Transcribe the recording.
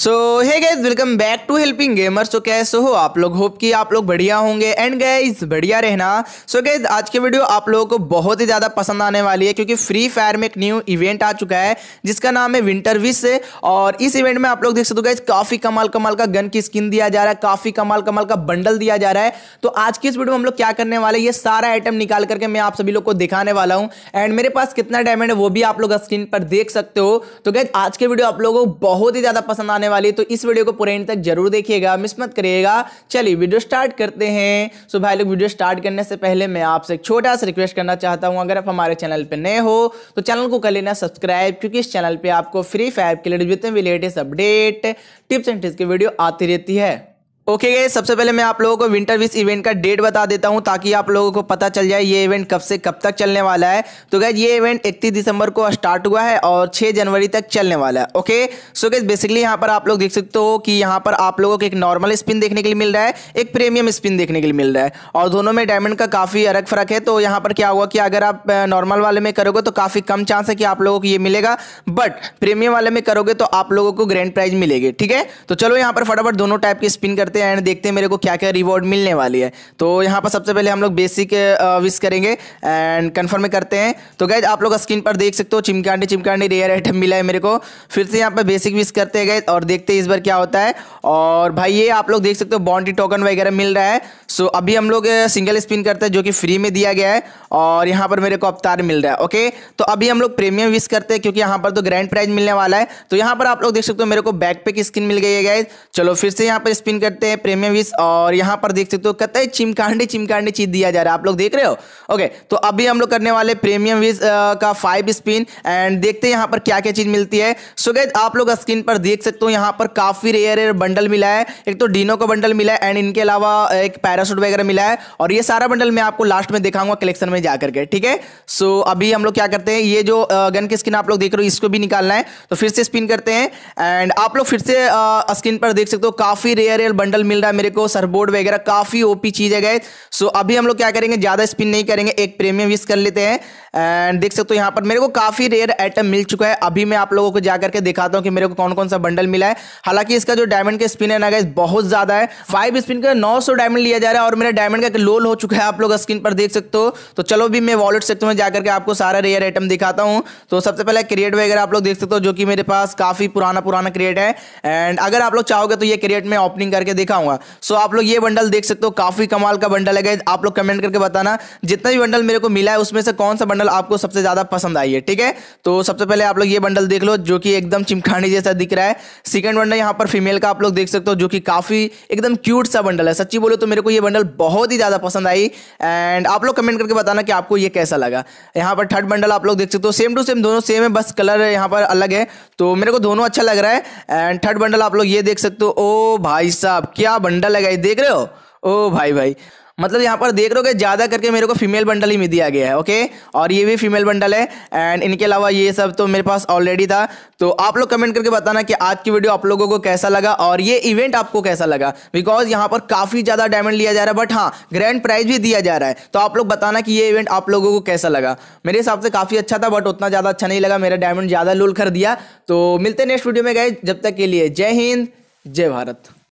so hi guys welcome back to helping gamer so कैसे हो आप लोग होप कि आप लोग बढ़िया होंगे एंड गैस बढ़िया रहना सो so, गैस आज की वीडियो आप लोगों को बहुत ही ज़्यादा पसंद आने वाली है क्योंकि फ्री फायर में एक न्यू इवेंट आ चुका है जिसका नाम है विंटर विश और इस इवेंट में आप लोग देख सकते हो गैज काफ़ी कमाल कमाल का गन की स्किन दिया जा रहा है काफ़ी कमाल कमाल का बंडल दिया जा रहा है तो आज की इस वीडियो में हम लोग क्या करने वाले ये सारा आइटम निकाल करके मैं आप सभी लोग को दिखाने वाला हूँ एंड मेरे पास कितना डायमंड है वो भी आप लोग स्क्रीन पर देख सकते हो तो गैस आज की वीडियो आप लोगों को बहुत ही ज़्यादा पसंद आने आने वाली है तो इस वीडियो को पूरे इंड तक जरूर देखिएगा मिस मत करिएगा चलिए वीडियो स्टार्ट करते हैं सो भाई लोग वीडियो स्टार्ट करने से पहले मैं आपसे एक छोटा सा रिक्वेस्ट करना चाहता हूँ अगर आप हमारे चैनल पर नए हो तो चैनल को कर लेना सब्सक्राइब क्योंकि इस चैनल पर आपको फ्री फायर के लिए जितने भी latest update tips and tips की वीडियो आती रहती है ओके okay, सबसे पहले मैं आप लोगों को विंटर विश इवेंट का डेट बता देता हूं ताकि आप लोगों को पता चल जाए ये इवेंट कब से कब तक चलने वाला है तो गैस ये इवेंट 31 दिसंबर को स्टार्ट हुआ है और 6 जनवरी तक चलने वाला है ओके सो गैस बेसिकली यहां पर आप लोग देख सकते हो कि यहां पर आप लोगों को एक नॉर्मल स्पिन देखने के लिए मिल रहा है एक प्रीमियम स्पिन देखने के लिए मिल रहा है और दोनों में डायमंड का काफ़ी अलग फ़र्क है तो यहाँ पर क्या हुआ कि अगर आप नॉर्मल वाले में करोगे तो काफ़ी कम चांस है कि आप लोगों को ये मिलेगा बट प्रीमियम वाले में करोगे तो आप लोगों को ग्रैंड प्राइज मिलेगी ठीक है तो चलो यहाँ पर फटाफट दोनों टाइप की स्पिन करते करते हैं एंड देखते हैं मेरे को क्या क्या रिवॉर्ड मिलने वाली है तो यहाँ पर सबसे पहले हम लोग बेसिक विश करेंगे एंड कन्फर्म करते हैं तो गैज आप लोग स्क्रीन पर देख सकते हो चिमकांडी चिमकांडी रेयर आइटम मिला है मेरे को फिर से यहाँ पर बेसिक विश करते हैं गैज और देखते हैं इस बार क्या होता है और भाई ये आप लोग देख सकते हो बॉन्डी टोकन वगैरह मिल रहा है सो अभी हम लोग सिंगल स्पिन करते हैं जो कि फ्री में दिया गया है और यहाँ पर मेरे को अवतार मिल रहा है ओके तो अभी हम लोग प्रीमियम विश करते हैं क्योंकि यहाँ पर तो ग्रैंड प्राइज मिलने वाला है तो यहाँ पर आप लोग देख सकते हो मेरे को बैक पे की स्किन मिल गई है गैज चलो फिर से यहाँ पर स्पिन करते करते हैं विश और यहाँ पर देख सकते हो कहते हैं चिमकांडी चिमकांडी चीज दिया जा रहा है आप लोग देख रहे हो ओके तो अभी हम लोग करने वाले प्रीमियम विश का फाइव स्पिन एंड देखते हैं यहाँ पर क्या क्या चीज मिलती है सो so, आप लोग स्क्रीन पर देख सकते हो यहाँ पर काफी रेयर रेयर बंडल मिला है एक तो डीनो का बंडल मिला है एंड इनके अलावा एक पैरासूट वगैरह मिला है और ये सारा बंडल मैं आपको लास्ट में दिखाऊंगा कलेक्शन में जाकर के ठीक है सो अभी हम लोग क्या करते हैं ये जो गन की स्किन आप लोग देख रहे हो इसको भी निकालना है तो फिर से स्पिन करते हैं एंड आप लोग फिर से स्क्रीन पर देख सकते हो काफी रेयर रेयर बंडल बंडल मिल रहा है मेरे को सरबोर्ड वगैरह काफ़ी ओपी चीज़ है गए सो अभी हम लोग क्या करेंगे ज़्यादा स्पिन नहीं करेंगे एक प्रीमियम विश कर लेते हैं एंड देख सकते हो यहाँ पर मेरे को काफ़ी रेयर आइटम मिल चुका है अभी मैं आप लोगों को जाकर के दिखाता हूँ कि मेरे को कौन कौन सा बंडल मिला है हालांकि इसका जो डायमंड का स्पिन है ना गए बहुत ज़्यादा है फाइव स्पिन का नौ डायमंड लिया जा रहा है और मेरा डायमंड का लोल हो चुका है आप लोग स्क्रीन पर देख सकते हो तो चलो भी मैं वॉलेट सेक्टर में जाकर के आपको सारा रेयर आइटम दिखाता हूँ तो सबसे पहले क्रिएट वगैरह आप लोग देख सकते हो जो कि मेरे पास काफ़ी पुराना पुराना क्रिएट है एंड अगर आप लोग चाहोगे तो ये क्रिएट में ओपनिंग करके दिखाऊंगा सो आप लोग ये बंडल देख सकते हो काफी कमाल का बंडल है आप लोग कमेंट करके बताना जितना भी बंडल मेरे को मिला है उसमें से कौन सा बंडल आपको सबसे ज्यादा पसंद आई है ठीक है तो सबसे पहले आप लोग ये बंडल देख लो जो कि एकदम चिमखानी जैसा दिख रहा है सेकंड बंडल यहाँ पर फीमेल का आप लोग देख सकते हो जो कि काफी एकदम क्यूट सा बंडल है सच्ची बोलो तो मेरे को ये बंडल बहुत ही ज्यादा पसंद आई एंड आप लोग कमेंट करके बताना कि आपको ये कैसा लगा यहाँ पर थर्ड बंडल आप लोग देख सकते हो सेम टू सेम दोनों सेम है बस कलर यहाँ पर अलग है तो मेरे को दोनों अच्छा लग रहा है एंड थर्ड बंडल आप लोग ये देख सकते हो ओ भाई साहब क्या बंडल है देख रहे हो ओ भाई भाई मतलब यहाँ पर देख रहे हो ज़्यादा करके मेरे को फीमेल बंडल ही में दिया गया है ओके और ये भी फीमेल बंडल है एंड इनके अलावा ये सब तो मेरे पास ऑलरेडी था तो आप लोग कमेंट करके बताना कि आज की वीडियो आप लोगों को कैसा लगा और ये इवेंट आपको कैसा लगा बिकॉज यहाँ पर काफ़ी ज़्यादा डायमंड लिया जा रहा है बट हाँ ग्रैंड प्राइज भी दिया जा रहा है तो आप लोग बताना कि ये इवेंट आप लोगों को कैसा लगा मेरे हिसाब से काफ़ी अच्छा था बट उतना ज़्यादा अच्छा नहीं लगा मेरा डायमंड ज़्यादा लूल कर दिया तो मिलते नेक्स्ट वीडियो में गए जब तक के लिए जय हिंद जय भारत